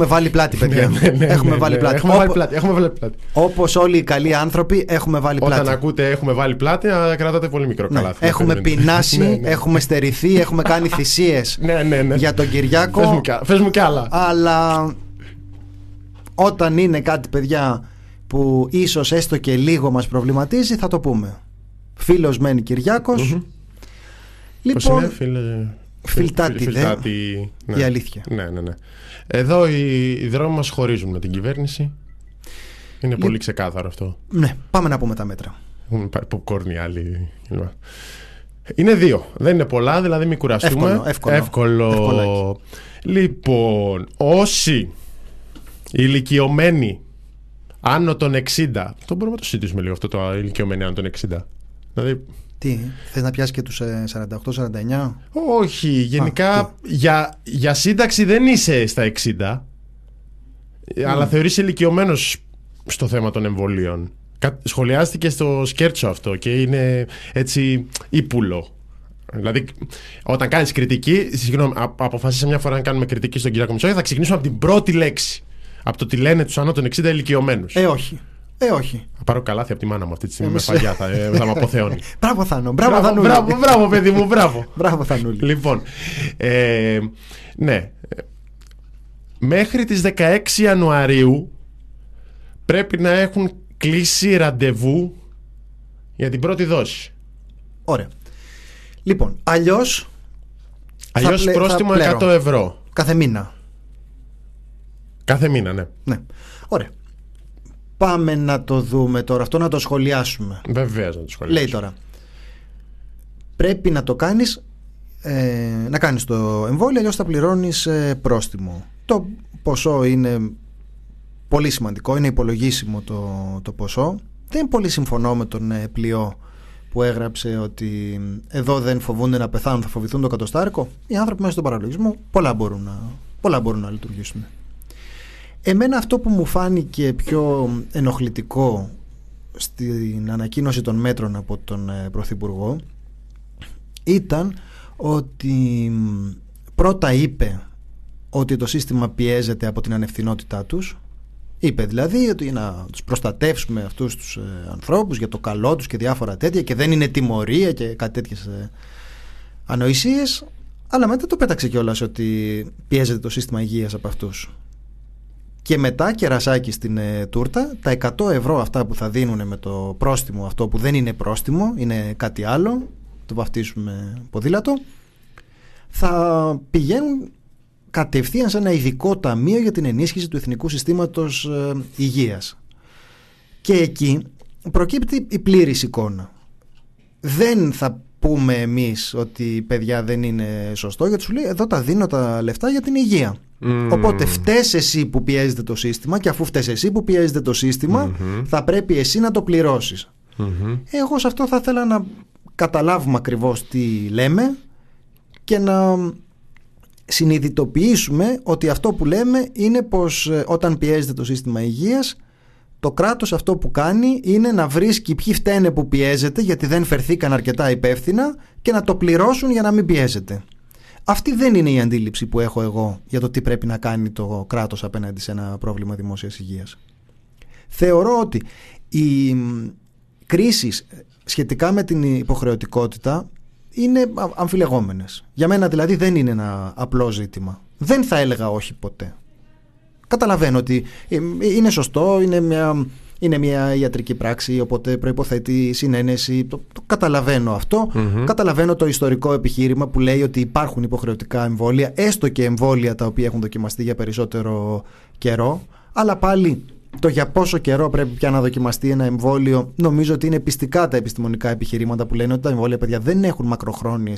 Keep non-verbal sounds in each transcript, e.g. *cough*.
Έχουμε βάλει πλάτη, παιδιά. Έχουμε βάλει πλάτη. έχουμε βάλει πλάτη Όπως όλοι οι καλοί άνθρωποι, έχουμε βάλει πλάτη. Όταν ακούτε, έχουμε βάλει πλάτη, κρατάτε πολύ μικρό ναι, καλά. Έχουμε πεινάσει, ναι, ναι. έχουμε στερηθεί, έχουμε κάνει *laughs* θυσίες για τον Κυριάκο. Φε μου κι άλλα. Αλλά όταν είναι κάτι, παιδιά, που ίσως έστω και λίγο μας προβληματίζει, θα το πούμε. Φίλος Μένι Κυριάκο. Λοιπόν, Φιλτάτη, Φιλτάτη ναι. η ναι. αλήθεια. Ναι, ναι, ναι. Εδώ οι, οι δρόμοι μας χωρίζουν με την κυβέρνηση. Είναι Λε... πολύ ξεκάθαρο αυτό. Ναι, πάμε να πούμε τα μέτρα. Που πάρει άλλοι. Είναι δύο. Δεν είναι πολλά, δηλαδή μην κουραστούμε. Εύκολο. εύκολο. εύκολο. εύκολο. Λοιπόν, όσοι ηλικιωμένοι άνω των 60. Το μπορούμε να το συζητήσουμε λίγο αυτό το ηλικιωμένοι άνω των 60. Δηλαδή τι, θες να πιάσεις και τους 48-49? Ε, όχι, γενικά για, για σύνταξη δεν είσαι στα 60, ε, αλλά mm. θεωρείς ηλικιωμένος στο θέμα των εμβολίων. Σχολιάστηκε στο σκέρτσο αυτό και είναι έτσι ύπουλο. Δηλαδή, όταν κάνεις κριτική, συγγνώμη, αποφασίσα μια φορά να κάνουμε κριτική στον κύριο Κομισόγια, θα ξεκινήσουμε από την πρώτη λέξη. Από το τι λένε τους άνω των 60 ηλικιωμένους. Ε, όχι. Ε, όχι. Θα πάρω καλάθι από τη μάνα μου αυτή τη στιγμή. Ε, με φαγιά θα, ε, θα με αποθεώνει. *laughs* μπράβο, Θανό. Μπράβο, Θανούλη. Μπράβο, μπράβο, παιδί μου, μπράβο. *laughs* μπράβο, Θανούλη. Λοιπόν, ε, ναι. Μέχρι τις 16 Ιανουαρίου πρέπει να έχουν κλείσει ραντεβού για την πρώτη δόση. Ωραία. Λοιπόν, αλλιώς. Αλλιώ πρόστιμο 100 ευρώ. Κάθε μήνα. Κάθε μήνα, ναι. Ναι. Ωραία. Πάμε να το δούμε τώρα, αυτό να το σχολιάσουμε. Βεβαίως να το σχολιάσουμε. Λέει τώρα. Πρέπει να το κάνεις. Ε, να κάνεις το εμβόλιο αλλιώς θα πληρώνεις ε, πρόστιμο το ποσό είναι πολύ σημαντικό είναι υπολογίσιμο το, το ποσό δεν πολύ συμφωνώ με τον ε, πλειό που έγραψε ότι ε, εδώ δεν φοβούνται να πεθάνουν, θα φοβηθούν το κατοστάρικο. Οι άνθρωποι μέσα στον παραλογισμό πολλά μπορούν να, πολλά μπορούν να λειτουργήσουν. Εμένα αυτό που μου φάνηκε πιο ενοχλητικό στην ανακοίνωση των μέτρων από τον ε, Πρωθυπουργό ήταν ότι πρώτα είπε ότι το σύστημα πιέζεται από την ανευθυνότητά τους Είπε δηλαδή ότι να τους προστατεύσουμε αυτούς τους ε, ανθρώπους για το καλό τους και διάφορα τέτοια και δεν είναι τιμωρία και κάτι τέτοιες ε, ανοησίες αλλά μετά το πέταξε κιόλας ότι πιέζεται το σύστημα υγείας από αυτούς και μετά κερασάκι στην ε, τούρτα τα 100 ευρώ αυτά που θα δίνουν με το πρόστιμο αυτό που δεν είναι πρόστιμο είναι κάτι άλλο το βαφτίσουμε ποδήλατο θα πηγαίνουν κατευθείαν σε ένα ειδικό ταμείο για την ενίσχυση του Εθνικού Συστήματος ε, Υγείας και εκεί προκύπτει η πλήρης εικόνα δεν θα πούμε εμείς ότι παιδιά δεν είναι σωστό γιατί σου λέει εδώ τα δίνω τα λεφτά για την υγεία. Mm. Οπότε φταίς εσύ που πιέζεται το σύστημα και αφού φταίς εσύ που πιέζεται το συστημα mm-hmm. θα πρέπει εσύ να το πληρωσεις mm-hmm. ε, Εγώ σε αυτό θα ήθελα να καταλάβουμε ακριβώς τι λέμε και να συνειδητοποιήσουμε ότι αυτό που λέμε είναι πως ε, όταν πιέζεται το σύστημα υγείας το κράτος αυτό που κάνει είναι να βρίσκει ποιοι φταίνε που πιέζεται γιατί δεν φερθήκαν αρκετά υπεύθυνα και να το πληρώσουν για να μην πιέζεται. Αυτή δεν είναι η αντίληψη που έχω εγώ για το τι πρέπει να κάνει το κράτος απέναντι σε ένα πρόβλημα δημόσιας υγείας. Θεωρώ ότι οι κρίσεις σχετικά με την υποχρεωτικότητα είναι αμφιλεγόμενες. Για μένα δηλαδή δεν είναι ένα απλό ζήτημα. Δεν θα έλεγα όχι ποτέ. Καταλαβαίνω ότι ε, είναι σωστό, είναι μια, είναι μια ιατρική πράξη, οπότε προϋποθετεί συνένεση. Το, το καταλαβαίνω αυτό. Καταλαβαίνω το ιστορικό επιχείρημα που λέει ότι υπάρχουν υποχρεωτικά εμβόλια, έστω και εμβόλια τα οποία έχουν δοκιμαστεί για περισσότερο καιρό. Αλλά πάλι το για πόσο καιρό πρέπει πια να δοκιμαστεί ένα εμβόλιο, νομίζω ότι είναι πιστικά τα επιστημονικά επιχειρήματα που λένε ότι τα εμβόλια, παιδιά, δεν έχουν μακροχρόνιες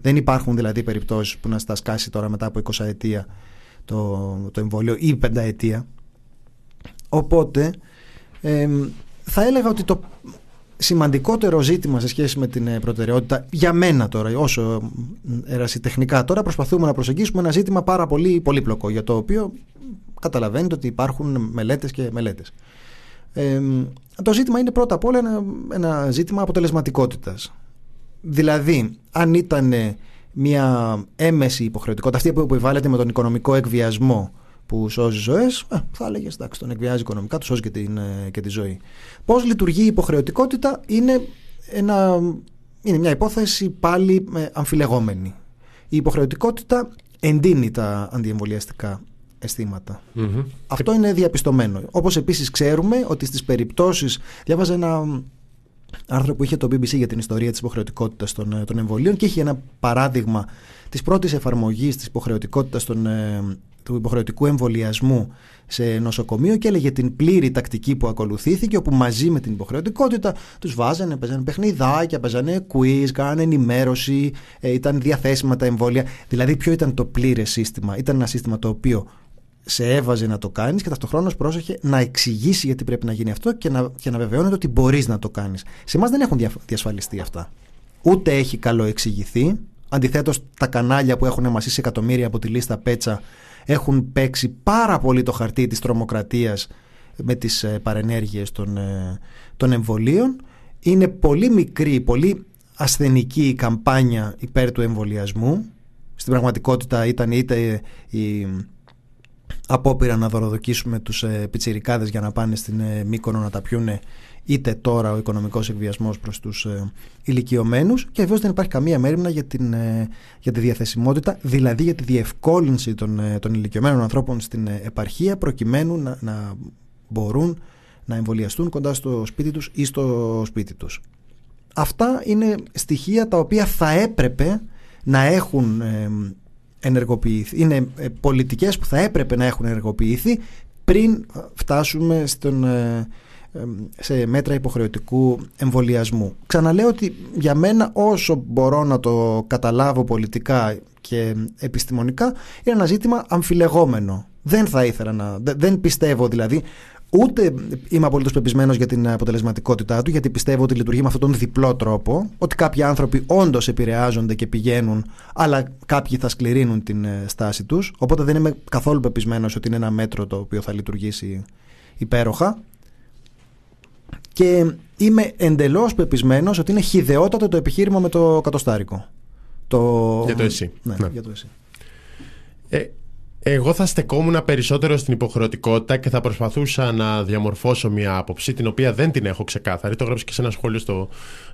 Δεν υπάρχουν δηλαδή περιπτώσεις που να στα σκάσει τώρα μετά από 20 ετία το, το εμβόλιο ή πενταετία. Οπότε θα έλεγα ότι το σημαντικότερο ζήτημα σε σχέση με την ε, προτεραιότητα για μένα τώρα, όσο ερασιτεχνικά τώρα προσπαθούμε να προσεγγίσουμε ένα ζήτημα πάρα πολύ πολύπλοκο για το οποίο καταλαβαίνετε ότι υπάρχουν μελέτες και μελέτες. το ζήτημα είναι πρώτα απ' όλα ένα, ζήτημα αποτελεσματικότητας. Δηλαδή, αν ήταν μια έμεση υποχρεωτικότητα, αυτή που επιβάλλεται με τον οικονομικό εκβιασμό που σώζει ζωές, ε, θα έλεγε εντάξει, τον εκβιάζει οικονομικά, του σώζει και, την, ε, και τη ζωή. Πώς λειτουργεί η υποχρεωτικότητα είναι, ένα, είναι μια υπόθεση πάλι ε, αμφιλεγόμενη. Η υποχρεωτικότητα εντείνει τα αντιεμβολιαστικά Αυτό είναι διαπιστωμένο. Όπως επίσης ξέρουμε ότι στις περιπτώσεις διάβαζα ένα άρθρο που είχε το BBC για την ιστορία της υποχρεωτικότητας των, ε, των εμβολίων και είχε ένα παράδειγμα της πρώτης εφαρμογής της υποχρεωτικότητας των, ε, του υποχρεωτικού εμβολιασμού σε νοσοκομείο και έλεγε την πλήρη τακτική που ακολουθήθηκε όπου μαζί με την υποχρεωτικότητα τους βάζανε, παίζανε παιχνιδάκια, παίζανε quiz, κάνανε ενημέρωση, ε, ήταν διαθέσιμα τα εμβόλια. Δηλαδή ποιο ήταν το πλήρες σύστημα. Ήταν ένα σύστημα το οποίο σε έβαζε να το κάνεις και ταυτοχρόνως πρόσεχε να εξηγήσει γιατί πρέπει να γίνει αυτό και να, και να βεβαιώνεται ότι μπορείς να το κάνεις. Σε εμάς δεν έχουν διασφαλιστεί αυτά. Ούτε έχει καλό εξηγηθεί. Αντιθέτως, τα κανάλια που έχουν μασίσει εκατομμύρια από τη λίστα Πέτσα έχουν παίξει πάρα πολύ το χαρτί της τρομοκρατίας με τις ε, παρενέργειες των, ε, των εμβολίων. Είναι πολύ μικρή, πολύ ασθενική η καμπάνια υπέρ του εμβολιασμού. Στην πραγματικότητα ήταν είτε η, απόπειρα να δωροδοκίσουμε τους ε, για να πάνε στην μήκονο ε, Μύκονο να τα πιούνε είτε τώρα ο οικονομικός εκβιασμός προς τους ε, και βέβαια δεν υπάρχει καμία μέρημνα για, την, ε, για τη διαθεσιμότητα, δηλαδή για τη διευκόλυνση των, ε, των ηλικιωμένων ανθρώπων στην επαρχία προκειμένου να, να μπορούν να εμβολιαστούν κοντά στο σπίτι τους ή στο σπίτι τους. Αυτά είναι στοιχεία τα οποία θα έπρεπε να έχουν ενεργοποιηθεί, είναι ε, πολιτικές που θα έπρεπε να έχουν ενεργοποιηθεί πριν ε, φτάσουμε στον, ε, σε μέτρα υποχρεωτικού εμβολιασμού. Ξαναλέω ότι για μένα όσο μπορώ να το καταλάβω πολιτικά και επιστημονικά είναι ένα ζήτημα αμφιλεγόμενο. Δεν θα ήθελα να... Δεν πιστεύω δηλαδή Ούτε είμαι απολύτως πεπισμένος για την αποτελεσματικότητά του, γιατί πιστεύω ότι λειτουργεί με αυτόν τον διπλό τρόπο. Ότι κάποιοι άνθρωποι όντως επηρεάζονται και πηγαίνουν, αλλά κάποιοι θα σκληρύνουν την ε, στάση τους. Οπότε δεν είμαι καθόλου πεπισμένος ότι είναι ένα μέτρο το οποίο θα λειτουργήσει υπέροχα. Και είμαι εντελώς πεπισμένος ότι είναι χιδεότατο το επιχείρημα με το κατοστάρικο. Το... Για το εσύ. Ναι, ναι. Για το Ε, εγώ θα στεκόμουν περισσότερο στην υποχρεωτικότητα και θα προσπαθούσα να διαμορφώσω μια άποψη την οποία δεν την έχω ξεκάθαρη. Το γράψεις και σε ένα σχόλιο στο,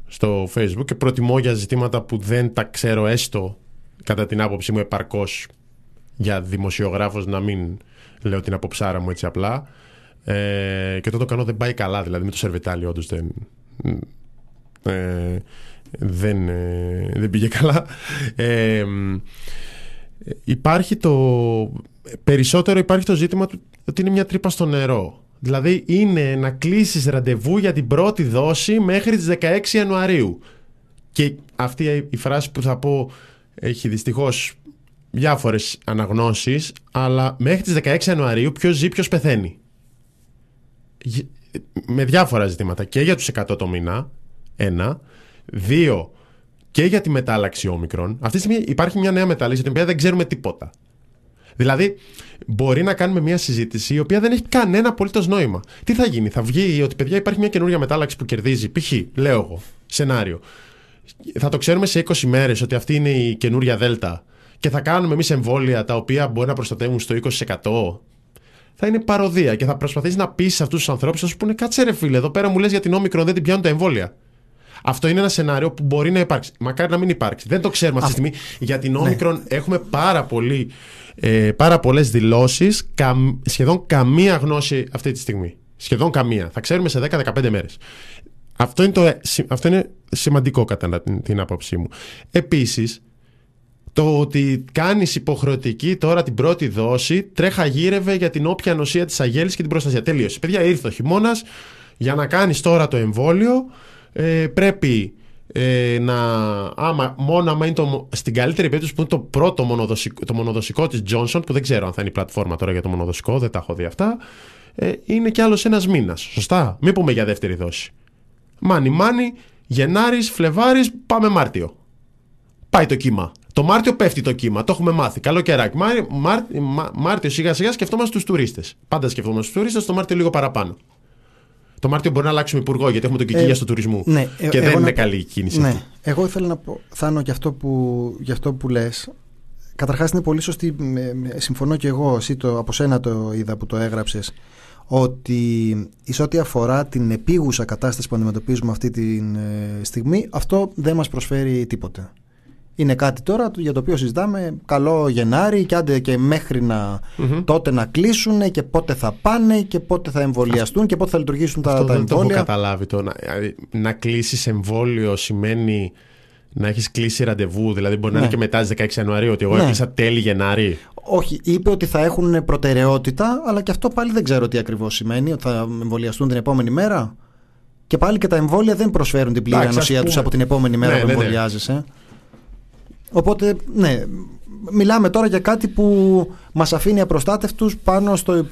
στο Facebook και προτιμώ για ζητήματα που δεν τα ξέρω έστω κατά την άποψή μου επαρκώς για δημοσιογράφος να μην λέω την αποψάρα μου έτσι απλά. Ε, και όταν το κάνω δεν πάει καλά, δηλαδή με το σερβιτάλι όντως δεν... Ε, δεν, ε, δεν πήγε καλά. Ε, υπάρχει το. Περισσότερο υπάρχει το ζήτημα του ότι είναι μια τρύπα στο νερό. Δηλαδή είναι να κλείσεις ραντεβού για την πρώτη δόση μέχρι τις 16 Ιανουαρίου. Και αυτή η φράση που θα πω έχει δυστυχώς διάφορες αναγνώσεις, αλλά μέχρι τις 16 Ιανουαρίου ποιος ζει, ποιος πεθαίνει. Με διάφορα ζητήματα. Και για τους 100 το μήνα, ένα. Δύο, και για τη μετάλλαξη όμικρον. Αυτή τη στιγμή υπάρχει μια νέα μετάλλαξη για την οποία δεν ξέρουμε τίποτα. Δηλαδή, μπορεί να κάνουμε μια συζήτηση η οποία δεν έχει κανένα απολύτως νόημα. Τι θα γίνει, θα βγει ότι παιδιά υπάρχει μια καινούργια μετάλλαξη που κερδίζει, π.χ. λέω εγώ, σενάριο. Θα το ξέρουμε σε 20 μέρες ότι αυτή είναι η καινούρια Δέλτα και θα κάνουμε εμείς εμβόλια τα οποία μπορεί να προστατεύουν στο 20% θα είναι παροδία και θα προσπαθήσει να πείσει αυτούς τους ανθρώπους α σου κάτσε ρε φίλε, εδώ πέρα μου λες για την όμικρον δεν την πιάνουν τα εμβόλια. Αυτό είναι ένα σενάριο που μπορεί να υπάρξει. Μακάρι να μην υπάρξει. Δεν το ξέρουμε αυτή τη στιγμή. Για την Όμικρον ναι. έχουμε πάρα, πολύ, ε, πάρα πολλές δηλώσεις, σχεδόν καμία γνώση αυτή τη στιγμή. Σχεδόν καμία. Θα ξέρουμε σε 10-15 μέρες. Αυτό είναι, ε, αυτό είναι σημαντικό κατά την, την άποψή μου. Επίσης, το ότι κάνεις υποχρεωτική τώρα την πρώτη δόση, τρέχα γύρευε για την όποια νοσία της αγέλης και την προστασία. Τελείωσε. Παιδιά, ήρθε ο χειμώνας, για να κάνεις τώρα το εμβόλιο, ε, πρέπει ε, να. Άμα, μόνο άμα στην καλύτερη περίπτωση που είναι το πρώτο μονοδοσικό, το μονοδοσικό της Johnson, που δεν ξέρω αν θα είναι η πλατφόρμα τώρα για το μονοδοσικό, δεν τα έχω δει αυτά. Ε, είναι κι άλλος ένας μήνας. Σωστά. Μην πούμε για δεύτερη δόση. Μάνι, μάνι, Γενάρης, Φλεβάρης, πάμε Μάρτιο. Πάει το κύμα. Το Μάρτιο πέφτει το κύμα, το έχουμε μάθει. Καλό κεράκι. Μάρ, Μάρ, Μάρτιο σιγά σιγά σκεφτόμαστε τους τουρίστες. Πάντα σκεφτόμαστε τους τουρίστες, το Μάρτιο λίγο παραπάνω. Το Μάρτιο μπορεί να αλλάξουμε υπουργό γιατί έχουμε τον Κικίλια ε, στο τουρισμό. Ναι, ε, και δεν είναι καλή η κίνηση. Ναι. Εγώ ήθελα να πω, Θάνο, για αυτό που, για αυτό που λες. Καταρχάς είναι πολύ σωστή. Συμφωνώ και εγώ. Εσύ το, από σένα το είδα που το έγραψες. Ότι εις ό,τι αφορά την επίγουσα κατάσταση που αντιμετωπίζουμε αυτή τη ε, στιγμή, αυτό δεν μας προσφέρει τίποτα είναι κάτι τώρα για το οποίο συζητάμε καλό Γενάρη και άντε και μέχρι να, τότε να κλείσουν και πότε θα πάνε και πότε θα εμβολιαστούν και πότε θα λειτουργήσουν τα, Αυτό εμβόλια. δεν το έχω καταλάβει το. Να, δηλαδή, να κλείσεις εμβόλιο σημαίνει να έχεις κλείσει ραντεβού, δηλαδή μπορεί να είναι ναι. και μετά τι 16 Ιανουαρίου, ότι εγώ ναι. έκλεισα τέλη Γενάρη. Όχι, είπε ότι θα έχουν προτεραιότητα, αλλά και αυτό πάλι δεν ξέρω τι ακριβώς σημαίνει, ότι θα εμβολιαστούν την επόμενη μέρα. Και πάλι και τα εμβόλια δεν προσφέρουν την πλήρη ανοσία τους από την επόμενη μέρα ναι, που ναι, ναι. εμβολιάζεσαι. Οπότε, ναι, μιλάμε τώρα για κάτι που μας αφήνει απροστάτευτους πάνω στο,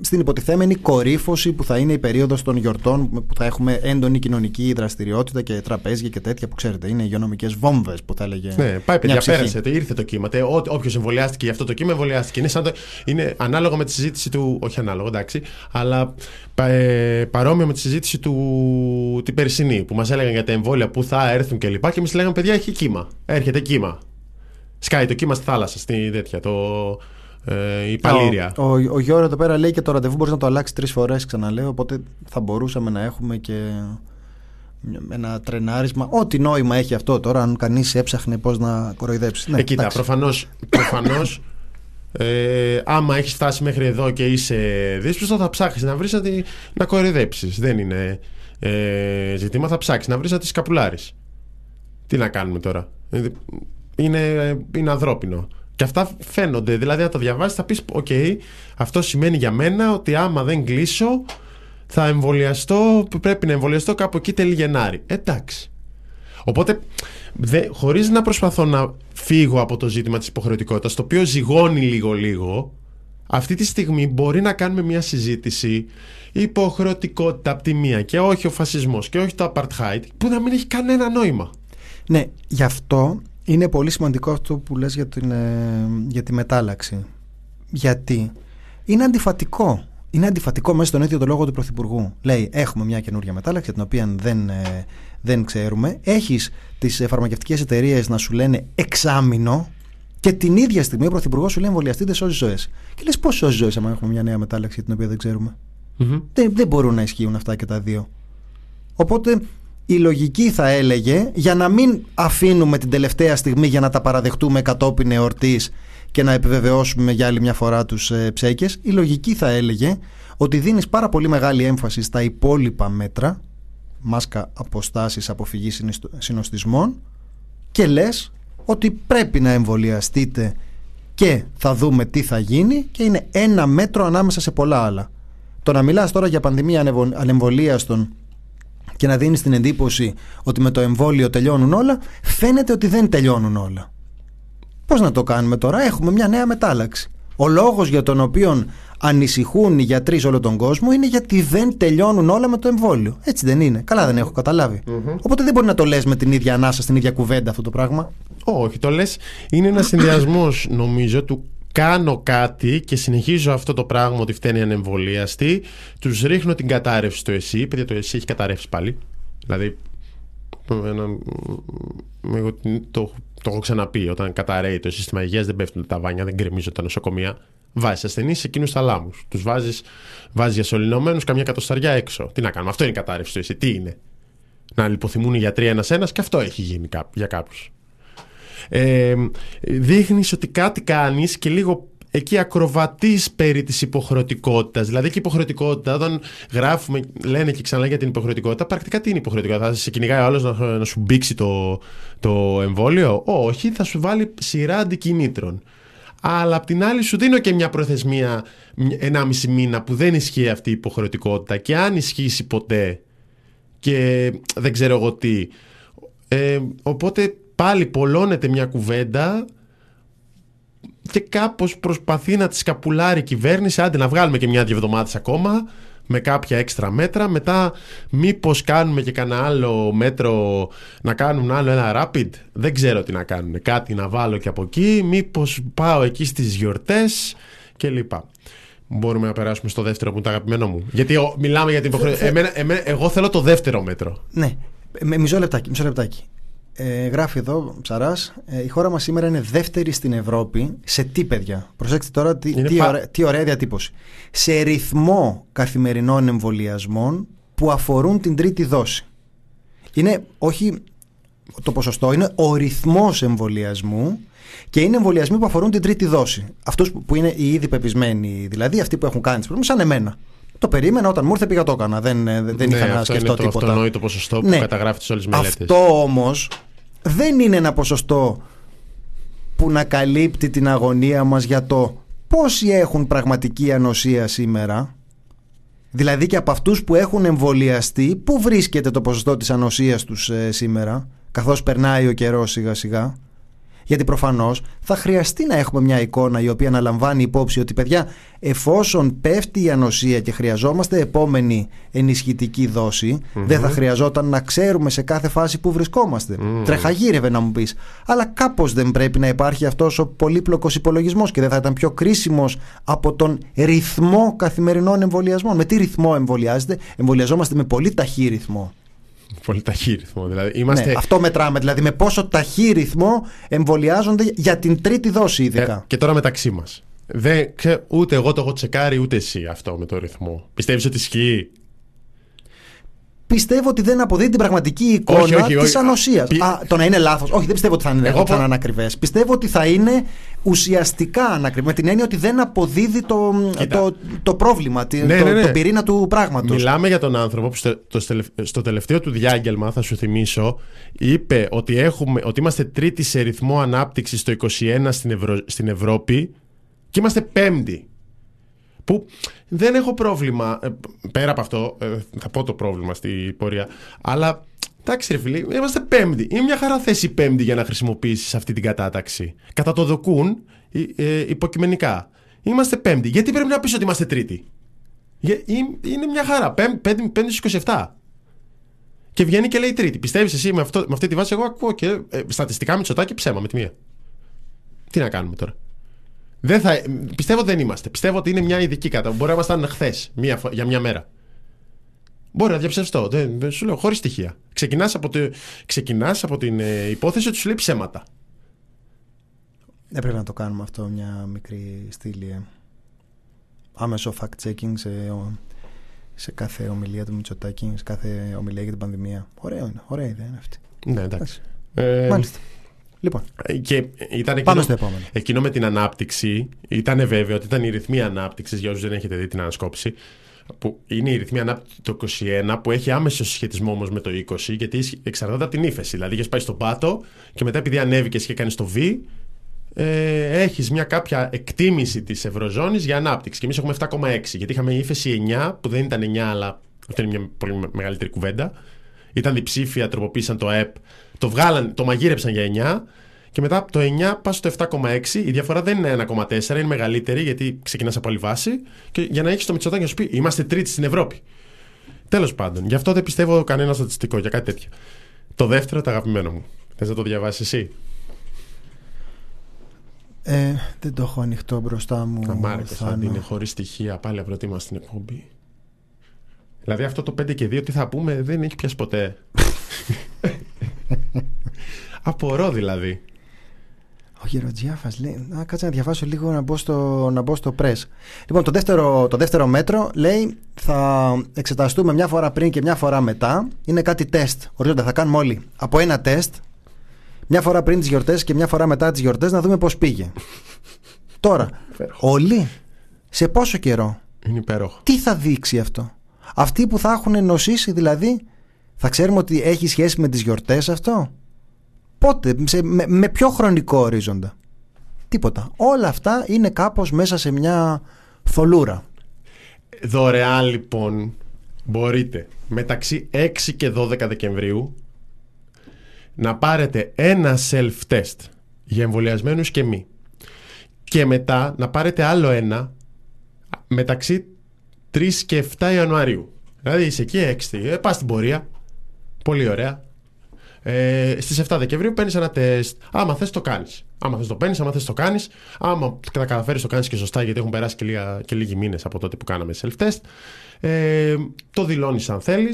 στην υποτιθέμενη κορύφωση που θα είναι η περίοδος των γιορτών που θα έχουμε έντονη κοινωνική δραστηριότητα και τραπέζια και τέτοια που ξέρετε είναι υγειονομικές βόμβες που θα έλεγε Ναι, πάει παιδιά, πέρασε, ήρθε το κύμα Όποιος εμβολιάστηκε για αυτό το κύμα εμβολιάστηκε είναι, είναι ανάλογο με τη συζήτηση του, όχι ανάλογο εντάξει, αλλά ε, παρόμοιο με τη συζήτηση του την περσινή που μας έλεγαν για τα εμβόλια που θα έρθουν κλπ και, και εμείς λέγαμε παιδιά έχει κύμα, έρχεται κύμα Σκάει το κύμα στη θάλασσα, στη τέτοια. Το, ε, η παλήρια. Ο, ο, ο Γιώργο εδώ πέρα λέει και το ραντεβού μπορεί να το αλλάξει τρεις φορές, ξαναλέω. Οπότε θα μπορούσαμε να έχουμε και ένα τρενάρισμα. Ό,τι νόημα έχει αυτό τώρα, αν κανείς έψαχνε πώς να κοροϊδέψει. Ναι, ε, κοίτα, προφανώς. Προφανώς, ε, άμα έχεις φτάσει μέχρι εδώ και είσαι δύσπιστο, θα ψάξεις να βρεις να, να κοροϊδέψεις. Δεν είναι ε, ζητήμα, θα ψάξεις να βρεις να τη σκαπουλάρεις. Τι να κάνουμε τώρα. Ε, είναι, είναι ανθρώπινο. Και αυτά φαίνονται. Δηλαδή, αν το διαβάσεις, θα πεις: Οκ, okay, αυτό σημαίνει για μένα ότι άμα δεν κλείσω, θα εμβολιαστώ. Πρέπει να εμβολιαστώ κάπου εκεί τέλη Γενάρη. Εντάξει. Οπότε, χωρίς να προσπαθώ να φύγω από το ζήτημα της υποχρεωτικότητας, το οποίο ζυγώνει λίγο-λίγο, αυτή τη στιγμή μπορεί να κάνουμε μια συζήτηση υποχρεωτικότητα από τη μία και όχι ο φασισμός και όχι το apartheid, που να μην έχει κανένα νόημα. Ναι, γι' αυτό είναι πολύ σημαντικό αυτό που λες για, την, ε, για τη μετάλλαξη. Γιατί είναι αντιφατικό. Είναι αντιφατικό μέσα στον ίδιο το λόγο του Πρωθυπουργού. Λέει: Έχουμε μια καινούργια μετάλλαξη, την οποία δεν, ε, δεν ξέρουμε. Έχεις τις φαρμακευτικέ εταιρείες να σου λένε εξάμεινο, και την ίδια στιγμή ο Πρωθυπουργός σου λέει: Εμβολιαστείτε, σώζεις ζωές. Και λες: Πώς σώζεις ζωές, άμα έχουμε μια νέα μετάλλαξη την οποία δεν ξέρουμε. Δεν, δεν μπορούν να ισχύουν αυτά και τα δύο. Οπότε η λογική θα έλεγε για να μην αφήνουμε την τελευταία στιγμή για να τα παραδεχτούμε κατόπιν εορτής και να επιβεβαιώσουμε για άλλη μια φορά τους ε, ψέκες η λογική θα έλεγε ότι δίνεις πάρα πολύ μεγάλη έμφαση στα υπόλοιπα μέτρα μάσκα αποστάσεις αποφυγή συνοστισμών και λες ότι πρέπει να εμβολιαστείτε και θα δούμε τι θα γίνει και είναι ένα μέτρο ανάμεσα σε πολλά άλλα. Το να μιλάς τώρα για πανδημία ανεμβολία στον και να δίνεις την εντύπωση ότι με το εμβόλιο τελειώνουν όλα, φαίνεται ότι δεν τελειώνουν όλα. Πώς να το κάνουμε τώρα, έχουμε μια νέα μετάλλαξη. Ο λόγος για τον οποίο ανησυχούν οι γιατροί σε όλο τον κόσμο είναι γιατί δεν τελειώνουν όλα με το εμβόλιο. Έτσι δεν είναι. Καλά δεν έχω Οπότε δεν μπορεί να το λες με την ίδια ανάσα, στην ίδια κουβέντα αυτό το πράγμα. Όχι, το λες. Είναι ένας συνδυασμός, νομίζω, του κάνω κάτι και συνεχίζω αυτό το πράγμα ότι φταίνει ανεμβολίαστη, τους ρίχνω την κατάρρευση στο εσύ, επειδή το εσύ έχει καταρρεύσει πάλι. Δηλαδή, ένα, εγώ το, το έχω ξαναπεί, όταν καταραίει το σύστημα υγείας, δεν πέφτουν τα βάνια, δεν γκρεμίζουν τα νοσοκομεία. Βάζεις ασθενείς σε εκείνου θαλάμου. Τους βάζεις βάζεις ασωληνωμένου καμιά κατοσταριά έξω. Τι να κάνουμε, αυτό είναι η κατάρρευση του εσύ. Τι είναι. Να λιποθυμούν οι γιατροί ένα-ένα και αυτό έχει γίνει για κάποιους ε, δείχνεις ότι κάτι κάνεις και λίγο εκεί ακροβατής περί της υποχρεωτικότητας. Δηλαδή και η υποχρεωτικότητα, όταν γράφουμε, λένε και ξανά για την υποχρεωτικότητα, πρακτικά τι είναι υποχρεωτικότητα. Θα σε κυνηγάει ο να, να, σου μπήξει το, το εμβόλιο. Όχι, θα σου βάλει σειρά αντικινήτρων. Αλλά απ' την άλλη σου δίνω και μια προθεσμία 1,5 μήνα που δεν ισχύει αυτή η υποχρεωτικότητα και αν ισχύσει ποτέ και δεν ξέρω εγώ τι. Ε, οπότε πάλι πολλώνεται μια κουβέντα και κάπως προσπαθεί να τη σκαπουλάρει η κυβέρνηση άντε να βγάλουμε και μια-δυο ακόμα με κάποια έξτρα μέτρα μετά μήπως κάνουμε και κανένα άλλο μέτρο να κάνουν άλλο ένα rapid δεν ξέρω τι να κάνουν κάτι να βάλω και από εκεί μήπως πάω εκεί στις γιορτές κλπ μπορούμε να περάσουμε στο δεύτερο που είναι το αγαπημένο μου. Γιατί ο, μιλάμε για την υποχρέωση. εγώ θέλω το δεύτερο μέτρο. Ναι. Ε, μισό λεπτάκι. Μισό λεπτάκι. Ε, γράφει εδώ ψαράς, ε, η χώρα μας σήμερα είναι δεύτερη στην Ευρώπη σε τι παιδιά. Προσέξτε τώρα τι, τι, ωραία, διατύπωση. Σε ρυθμό καθημερινών εμβολιασμών που αφορούν την τρίτη δόση. Είναι όχι το ποσοστό, είναι ο ρυθμός εμβολιασμού και είναι εμβολιασμοί που αφορούν την τρίτη δόση. Αυτούς που είναι οι ήδη πεπισμένοι, δηλαδή αυτοί που έχουν κάνει τις σαν εμένα. Το περίμενα όταν μου ήρθε πήγα το έκανα. Δεν, ε, δεν ναι, είχα να σκεφτώ είναι το αυτονόητο ποσοστό που ναι. καταγράφει τις όλες τις μελέτες. Αυτό όμως δεν είναι ένα ποσοστό που να καλύπτει την αγωνία μας για το πόσοι έχουν πραγματική ανοσία σήμερα δηλαδή και από αυτούς που έχουν εμβολιαστεί πού βρίσκεται το ποσοστό της ανοσίας τους ε, σήμερα καθώς περνάει ο καιρός σιγά σιγά γιατί προφανώς θα χρειαστεί να έχουμε μια εικόνα η οποία να λαμβάνει υπόψη ότι, παιδιά, εφόσον πέφτει η ανοσία και χρειαζόμαστε επόμενη ενισχυτική δεν θα χρειαζόταν να ξέρουμε σε κάθε φάση που βρισκόμαστε. Τρεχαγύρευε να μου πεις. Αλλά κάπως δεν πρέπει να υπάρχει αυτός ο πολύπλοκος υπολογισμός και δεν θα ήταν πιο κρίσιμος από τον ρυθμό καθημερινών εμβολιασμών. Με τι ρυθμό εμβολιάζεται, εμβολιαζόμαστε με πολύ ταχύ ρυθμό. Πολύ ταχύ ρυθμό. Δηλαδή, ναι, αυτό μετράμε. Δηλαδή, με πόσο ταχύ ρυθμό εμβολιάζονται για την τρίτη δόση, ειδικά. Ε, και τώρα μεταξύ μας. ούτε εγώ το έχω τσεκάρει, ούτε εσύ αυτό με το ρυθμό. Πιστεύεις ότι ισχύει πιστεύω ότι δεν αποδίδει την πραγματική εικόνα τη ανοσίας. Πι... Το να είναι λάθος. Όχι, δεν πιστεύω ότι θα είναι, Εγώ... είναι ανακριβές. Πιστεύω ότι θα είναι ουσιαστικά ανακριβέ. Με την έννοια ότι δεν αποδίδει το, το, το πρόβλημα, ναι, ναι, ναι, τον πυρήνα του πράγματος. Μιλάμε για τον άνθρωπο που στο, στο τελευταίο του διάγγελμα, θα σου θυμίσω, είπε ότι, έχουμε, ότι είμαστε τρίτη σε ρυθμό ανάπτυξης το 2021 στην, στην Ευρώπη και είμαστε πέμπτη που δεν έχω πρόβλημα. Ε, πέρα από αυτό, ε, θα πω το πρόβλημα στη πορεία. Αλλά εντάξει, ρε φίλοι, είμαστε πέμπτη. Είναι μια χαρά θέση πέμπτη για να χρησιμοποιήσεις αυτή την κατάταξη. Κατά το δοκούν ε, υποκειμενικά. Είμαστε πέμπτη. Γιατί πρέπει να πεις ότι είμαστε τρίτη. Είναι μια χαρά. στι 27. Και βγαίνει και λέει τρίτη. Πιστεύεις εσύ με, αυτό, με αυτή τη βάση, εγώ ακούω και στατιστικά με τσοτάκι ψέμα με τη μία. Τι να κάνουμε τώρα. Δεν θα, πιστεύω ότι δεν είμαστε. Πιστεύω ότι είναι μια ειδική κατάσταση. Μπορεί να ήμασταν χθες, για μια μέρα. Μπορεί να διαψευστώ. Δεν, δεν σου λέω, χωρίς στοιχεία. Ξεκινάς από, από την ε, υπόθεση ότι σου λέει ψέματα. Έπρεπε να το κάνουμε αυτό μια μικρή στήλη. Ε. Άμεσο fact-checking σε, σε κάθε ομιλία του Μητσοτάκη, σε κάθε ομιλία για την πανδημία. Ωραία είναι, ωραία ιδέα είναι αυτή. Ναι, εντάξει. Ε, Μάλιστα. Λοιπόν. Ε, και ήταν εκείνο, στο επόμενο. Εκείνο με την ανάπτυξη ήταν βέβαιο ότι ήταν η ρυθμή ανάπτυξης για όσους δεν έχετε δει την ανασκόπηση. Που είναι η ρυθμή ανάπτυξη το 21 που έχει άμεσο συσχετισμό όμως με το 20 γιατί εξαρτάται από την ύφεση. Δηλαδή είχες πάει στον πάτο και μετά επειδή ανέβηκες και κάνει το V, ε, έχεις μια κάποια εκτίμηση της Ευρωζώνης για ανάπτυξη και εμείς έχουμε 7,6 γιατί είχαμε ύφεση 9 που δεν ήταν 9 αλλά αυτή είναι μια πολύ μεγαλύτερη κουβέντα ήταν διψήφια, τροποποίησαν το ΑΕΠ το, βγάλαν, το μαγείρεψαν για 9 και μετά το 9 πας στο 7,6. Η διαφορά δεν είναι 1,4, είναι μεγαλύτερη γιατί ξεκινάς από άλλη βάση. Και για να έχεις το Μητσοτάκη να σου πει: Είμαστε τρίτη στην Ευρώπη. Τέλος πάντων, γι' αυτό δεν πιστεύω κανένα στατιστικό για κάτι τέτοιο. Το δεύτερο, το αγαπημένο μου. Θες να το διαβάσεις εσύ. Ε, δεν το έχω ανοιχτό μπροστά μου. Θα είναι χωρίς στοιχεία. Πάλι απροτίμα στην εκπομπή. Δηλαδή αυτό το 5 και 2 τι θα πούμε δεν έχει πια ποτέ. Απορώ δηλαδή. Ο Γεροτζιάφα λέει. Α, κάτσε να διαβάσω λίγο να μπω στο, να press. Λοιπόν, το δεύτερο, το δεύτερο μέτρο λέει θα εξεταστούμε μια φορά πριν και μια φορά μετά. Είναι κάτι τεστ. Οριζόντα, θα κάνουμε όλοι από ένα τεστ. Μια φορά πριν τις γιορτές και μια φορά μετά τις γιορτές να δούμε πώς πήγε. *laughs* Τώρα, όλοι σε πόσο καιρό. Είναι υπέροχο. Τι θα δείξει αυτό. Αυτοί που θα έχουν νοσήσει δηλαδή, θα ξέρουμε ότι έχει σχέση με τις γιορτές αυτό. Πότε, με, με ποιο χρονικό ορίζοντα. Τίποτα. Όλα αυτά είναι κάπως μέσα σε μια θολούρα. Δωρεάν λοιπόν μπορείτε μεταξύ 6 και 12 Δεκεμβρίου να πάρετε ένα self-test για εμβολιασμένους και μη. Και μετά να πάρετε άλλο ένα μεταξύ 3 και 7 Ιανουαρίου. Δηλαδή είσαι εκεί 6, ε, πας στην πορεία, πολύ ωραία, ε, Στις 7 Δεκεμβρίου παίρνεις ένα τεστ. Άμα θες, το κάνεις. Άμα θες, το παίρνεις. Άμα θες, το κάνεις. Άμα τα καταφέρεις, το κάνεις και σωστά, γιατί έχουν περάσει και, λίγα, και λίγοι μήνες από τότε που κάναμε self-test. Ε, το δηλώνεις αν θέλεις.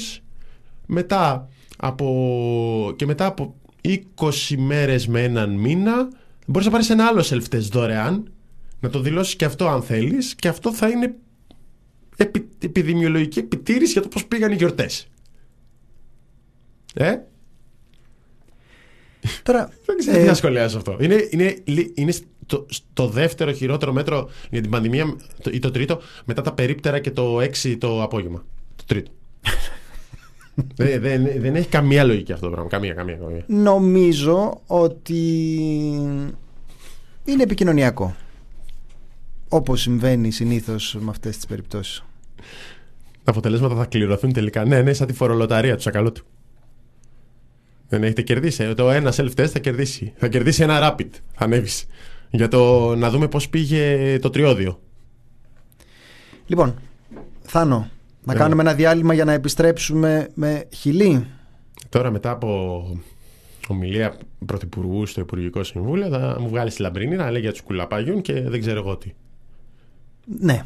Μετά από, και μετά από 20 μέρες με έναν μήνα μπορει να παρει ενα ένα άλλο self-test δωρεάν να το δηλώσεις και αυτό αν θέλεις, και αυτό θα είναι επι, επιδημιολογική επιτήρηση για το πώς πήγαν οι γιορτές. Ε, Τώρα, δεν ξέρω τι να ε, αυτό. Είναι, είναι, στο, δεύτερο χειρότερο μέτρο για την πανδημία ή το τρίτο μετά τα περίπτερα και το έξι το απόγευμα. Το τρίτο. *laughs* δεν, δεν, έχει καμία λογική αυτό το πράγμα. Καμία, καμία, καμία. Νομίζω ότι είναι επικοινωνιακό. Όπως συμβαίνει συνήθως με αυτές τις περιπτώσεις. Τα αποτελέσματα θα κληρωθούν τελικά. Ναι, ναι, σαν τη φορολοταρία του σακαλώτου. Δεν έχετε κερδίσει. Ε. Το ένα self-test θα κερδίσει. Θα κερδίσει ένα rapid, ανέβεις. Για το να δούμε πώς πήγε το τριώδιο. Λοιπόν, Θάνο, να ε. κάνουμε ένα διάλειμμα για να επιστρέψουμε με χιλί. Τώρα μετά από ομιλία πρωθυπουργού στο Υπουργικό Συμβούλιο θα μου βγάλεις τη λαμπρίνη να λέει για τους κουλαπάγιου και δεν ξέρω εγώ τι. Ναι.